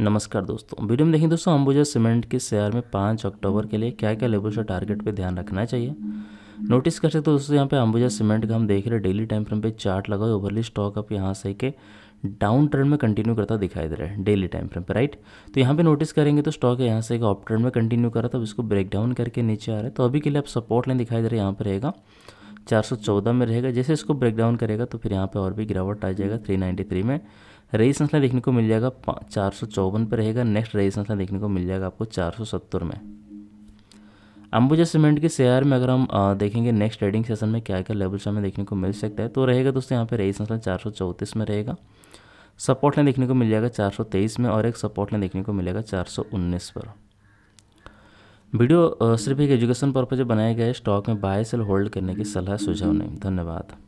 नमस्कार दोस्तों वीडियो में देखें दोस्तों अंबुजा सीमेंट के शेयर में पाँच अक्टूबर के लिए क्या क्या लेवल्स और टारगेट पे ध्यान रखना चाहिए नोटिस कर सकते हो दोस्तों यहाँ पे अंबुजा सीमेंट का हम देख रहे हैं डेली टाइम फ्रेम पे चार्ट लगा हुआ ओवरली स्टॉक अप यहाँ से के डाउन ट्रेंड में कंटिन्यू करता दिखाई दे रहा है डेली टाइम फ्रेम पर राइट तो यहाँ पे नोटिस करेंगे तो स्टॉक यहाँ से एक अप ट्रेंड में कंटिन्यू कर रहा था इसको ब्रेक डाउन करके नीचे आ रहा है तो अभी के लिए आप सपोर्ट लाइन दिखाई दे रहा है यहाँ पर रहेगा 414 में रहेगा जैसे इसको ब्रेक डाउन करेगा तो फिर यहाँ पे और भी गिरावट आ जाएगा 393 में रईस संख्या देखने को मिल जाएगा चार सौ चौवन पर रहेगा नेक्स्ट रईस संख्या देखने को मिल जाएगा आपको चार सौ सत्तर में अंबुजा सीमेंट के शेयर में अगर हम देखेंगे नेक्स्ट ट्रेडिंग सेशन में क्या क्या लेवल्स हमें देखने को मिल सकता है तो रहेगा दोस्तों यहाँ पे रईस संख्या चार सौ चौंतीस में रहेगा सपोर्ट लाइन देखने को मिल जाएगा चार सौ तेईस में और एक सपोर्ट लाइन देखने को मिलेगा चार सौ उन्नीस पर वीडियो सिर्फ एक एजुकेशन पर्पज बनाया गया है स्टॉक में बाय सेल होल्ड करने की सलाह सुझाव नहीं धन्यवाद